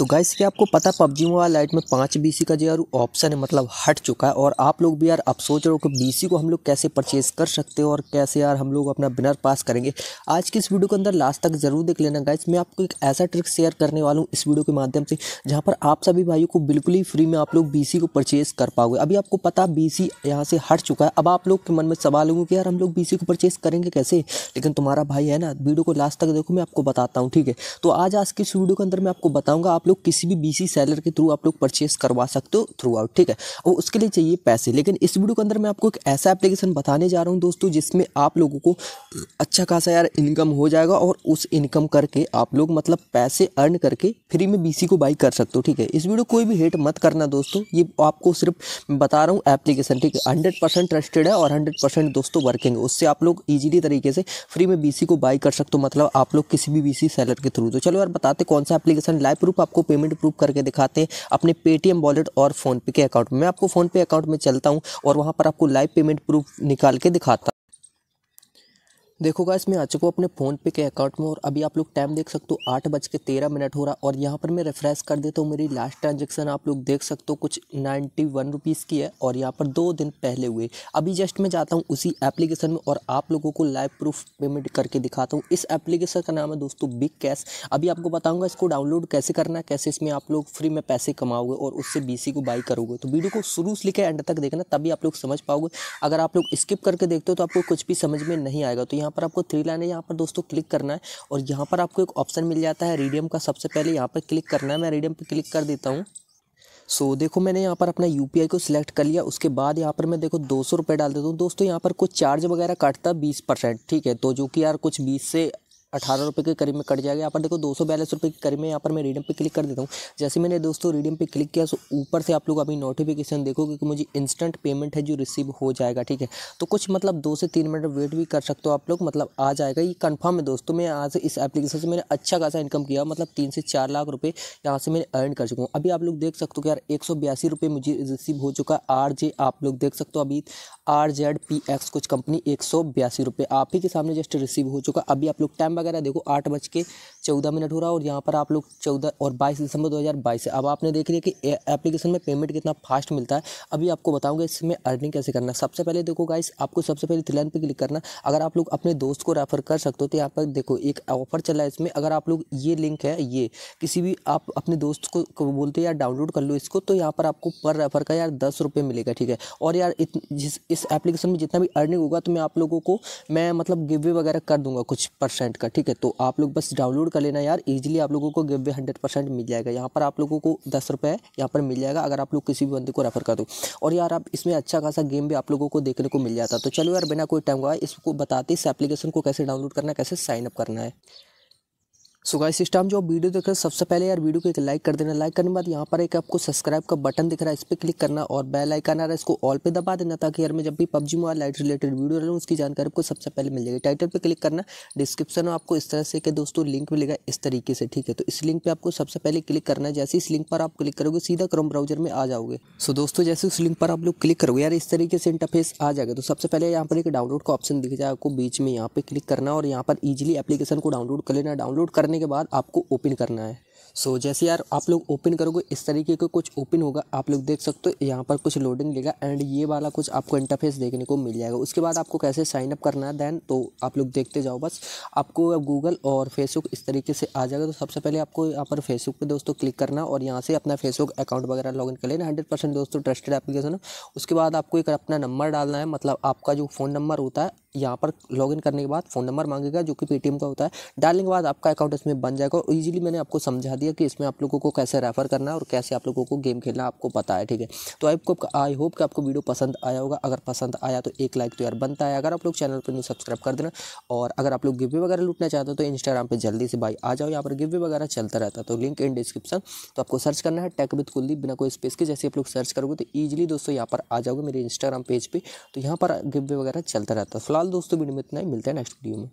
तो गाइस क्या आपको पता पबजी मोबाइल लाइट में पाँच बी का जो यार ऑप्शन है मतलब हट चुका है और आप लोग भी यार अब सोच रहे हो कि बी को हम लोग कैसे परचेज़ कर सकते हो और कैसे यार हम लोग अपना बिनर पास करेंगे आज की इस वीडियो के अंदर लास्ट तक ज़रूर देख लेना गाइस मैं आपको एक ऐसा ट्रिक शेयर करने वाला हूँ इस वीडियो के माध्यम से जहाँ पर आप सभी भाइयों को बिल्कुल ही फ्री में आप लोग बी को परचेज़ कर पाओगे अभी आपको पता बी सी से हट चुका है अब आप लोग के मन में सवाल होंगे कि यार हम लोग बी को परचेज़ करेंगे कैसे लेकिन तुम्हारा भाई है ना वीडियो को लास्ट तक देखो मैं आपको बताता हूँ ठीक है तो आज आज की इस वीडियो के अंदर मैं आपको बताऊँगा आप लोग किसी भी बीसी सेलर के थ्रू आप लोग परचेस करवा सकते हो थ्रू आउट ठीक है और उसके लिए चाहिए पैसे लेकिन इस वीडियो के अंदर मैं आपको एक ऐसा एप्लीकेशन बताने जा रहा हूँ दोस्तों जिसमें आप लोगों को अच्छा खासा यार इनकम हो जाएगा और उस इनकम करके आप लोग मतलब पैसे अर्न करके फ्री में बी को बाई कर सकते हो ठीक है इस वीडियो कोई भी हेट मत करना दोस्तों ये आपको सिर्फ बता रहा हूँ एप्लीकेशन ठीक है हंड्रेड ट्रस्टेड है और हंड्रेड दोस्तों वर्किंग है उससे आप लोग ईजिली तरीके से फ्री में बी को बाई कर सकते हो मतलब आप लोग किसी भी बी सेलर के थ्रू तो चलो यार बताते कौन सा एप्लीकेशन लाइव प्रूफ आपको आपको पेमेंट प्रूफ करके दिखाते हैं अपने पेटीएम वॉलेट और फ़ोनपे के अकाउंट में मैं आपको फ़ोनपे अकाउंट में चलता हूँ और वहाँ पर आपको लाइव पेमेंट प्रूफ निकाल के दिखाता देखो गाइस मैं आ चुका हूँ अपने फ़ोन पे के अकाउंट में और अभी आप लोग टाइम देख सकते हो आठ बज के तेरह मिनट हो रहा और यहाँ पर मैं रिफ्रेश कर देता हूँ मेरी लास्ट ट्रांजेक्शन आप लोग देख सकते हो कुछ नाइन्टी वन रुपीज़ की है और यहाँ पर दो दिन पहले हुए अभी जस्ट मैं जाता हूँ उसी एप्लीकेशन में और आप लोगों को लाइव प्रूफ पेमेंट करके दिखाता हूँ इस एप्लीकेशन का नाम है दोस्तों बिग कैश अभी आपको बताऊँगा इसको डाउनलोड कैसे करना है कैसे इसमें आप लोग फ्री में पैसे कमाओगे और उससे बी को बाई करोगे तो वीडियो को शुरू से लेकर एंड तक देखना तभी आप लोग समझ पाओगे अगर आप लोग स्किप करके देखते हो तो आपको कुछ भी समझ में नहीं आएगा तो यहाँ यहाँ पर आपको थ्री लाइन है यहाँ पर दोस्तों क्लिक करना है और यहाँ पर आपको एक ऑप्शन मिल जाता है रीडियम का सबसे पहले यहाँ पर क्लिक करना है मैं रीडियम पर क्लिक कर देता हूँ सो so, देखो मैंने यहाँ पर अपना यू को सिलेक्ट कर लिया उसके बाद यहाँ पर मैं देखो दो सौ रुपये डाल देता हूँ दोस्तों यहाँ पर कुछ चार्ज वगैरह काटता बीस परसेंट ठीक है तो जो कि यार कुछ बीस से अठारह रुपये के करीब में कट जाएगा यहाँ पर देखो दो सौ बयालीस रुपये के करीब में यहाँ पर मैं रीडियम पे क्लिक कर देता हूँ जैसे मैंने दोस्तों रीडियम पे क्लिक किया तो ऊपर से आप लोग अभी नोटिफिकेशन देखोगे कि मुझे इंस्टेंट पेमेंट है जो रिसीव हो जाएगा ठीक है तो कुछ मतलब दो से तीन मिनट वेट भी कर सकते हो आप लोग मतलब आ जाएगा ये कन्फर्म है दोस्तों मैं आज इस एप्लीकेशन से मैंने अच्छा खासा इनकम किया मतलब तीन से चार लाख रुपये यहाँ से मैंने अर्न कर चुका हूँ अभी आप लोग देख सकते हो कि यार एक सौ बयासी रुपये मुझे रिसीव हो चुका आर जे आप लोग देख सकते हो अभी आर जेड पी एक्स कुछ कंपनी एक सौ बयासी रुपये आप ही के सामने जस्ट रिसीव हो चुका अभी आप लोग टाइम वगैरह देखो आठ बज के चौदह मिनट हो रहा है और यहाँ पर आप लोग चौदह और बाईस दिसंबर दो हज़ार बाईस अब आपने देख लिया कि एप्लीकेशन में पेमेंट कितना फास्ट मिलता है अभी आपको बताऊँगा इसमें अर्निंग कैसे करना सबसे पहले देखो गाइस आपको सबसे पहले थ्री पर क्लिक करना अगर आप लोग अपने दोस्त को रेफर कर सकते हो तो यहाँ पर देखो एक ऑफर चला है इसमें अगर आप लोग ये लिंक है ये किसी भी आप अपने दोस्त को बोलते यार डाउनलोड कर लो इसको तो यहाँ पर आपको पर रेफर का यार दस रुपये मिलेगा ठीक है और यार जिस इस एप्लीकेशन में जितना भी अर्निंग होगा तो मैं आप लोगों को मैं मतलब गिवे वगैरह कर दूंगा कुछ परसेंट का ठीक है तो आप लोग बस डाउनलोड कर लेना यार ईजिली आप लोगों को गिव वे हंड्रेड परसेंट मिल जाएगा यहाँ पर आप लोगों को दस रुपये यहाँ पर मिल जाएगा अगर आप लोग किसी भी बंदे को रेफर कर दो और यार आप इसमें अच्छा खासा गेम भी आप लोगों को देखने को मिल जाता तो चलो यार बिना कोई टाइम हुआ इसको बताते इस एप्लीकेशन को कैसे डाउनलोड करना है कैसे साइनअप करना है सो गाइस सिस्टम जो आप वीडियो देख रहे हैं सबसे पहले यार वीडियो को एक लाइक कर देना लाइक करने के बाद यहाँ पर एक आपको सब्सक्राइब का बटन दिख रहा है इस पर क्लिक करना और बेल आइकन आ रहा है इसको ऑल पे दबा देना ताकि यार मैं जब भी PUBG mobile lite related video डालूँ उसकी जानकारी आपको सबसे पहले मिल जाएगी टाइटल पर क्लिक करना डिस्क्रिप्शन में आपको इस तरह से कि दोस्तों लिंक मिलेगा इस तरीके से ठीक है तो इस लिंक पर आपको सबसे पहले क्लिक करना है जैसे इस लिंक पर आप क्लिक करोगे सीधा क्रोम ब्राउजर में आ जाओगे सो दोस्तों जैसे उस लिंक पर आप लोग क्लिक करोगे यार इस तरीके से इंटरफेस आ जाएगा तो सबसे पहले यहाँ पर एक डाउनलोड का ऑप्शन दिख जाए आपको बीच में यहाँ पर क्लिक करना और यहाँ पर ईजिली एप्लीकेशन को डाउनलोड कर लेना डाउनलोड करना करने के बाद आपको ओपन करना है सो so, जैसे यार आप लोग ओपन करोगे इस तरीके का कुछ ओपन होगा आप लोग देख सकते हो यहाँ पर कुछ लोडिंग लेगा एंड ये वाला कुछ आपको इंटरफेस देखने को मिल जाएगा उसके बाद आपको कैसे साइन अप करना है देन तो आप लोग देखते जाओ बस आपको गूगल और फेसबुक इस तरीके से आ जाएगा तो सबसे पहले आपको यहाँ पर फेसबुक पर दोस्तों क्लिक करना और यहाँ से अपना फेसबुक अकाउंट वगैरह लॉग कर लेना हंड्रेड दोस्तों ट्रस्टेड एप्लीकेशन उसके बाद आपको एक अपना नंबर डालना है मतलब आपका जो फ़ोन नंबर होता है यहाँ पर लॉगिन करने के बाद फ़ोन नंबर मांगेगा जो कि पेटीएम का होता है डालने के बाद आपका अकाउंट इसमें बन जाएगा और इजीली मैंने आपको समझा दिया कि इसमें आप लोगों को कैसे रेफ़र करना है और कैसे आप लोगों को गेम खेलना आपको पता है ठीक है तो आपको आई होप कि आपको वीडियो पसंद आया होगा अगर पसंद आया तो एक लाइक तो यार बनता है अगर आप लोग चैनल पर न्यू सब्सक्राइब कर देना और अगर आप लोग गिवे वगैरह लूटना चाहते हो तो इंस्टाग्राम पर जल्दी से भाई आ जाओ यहाँ पर गिवे वगैरह चलता रहता है तो लिंक इन डिस्क्रिप्शन तो आपको सर्च करना है टेक विद कुलदीप बिना कोई स्पेस के जैसे आप लोग सर्च करोगे तो ईजिली दोस्तों यहाँ पर आ जाओगे मेरे इंस्टाग्राम पेज पर तो यहाँ पर गिवे वगैरह चलता रहता है फिलहाल दोस्तों वीडियो में इतना ही मिलता है नेक्स्ट वीडियो में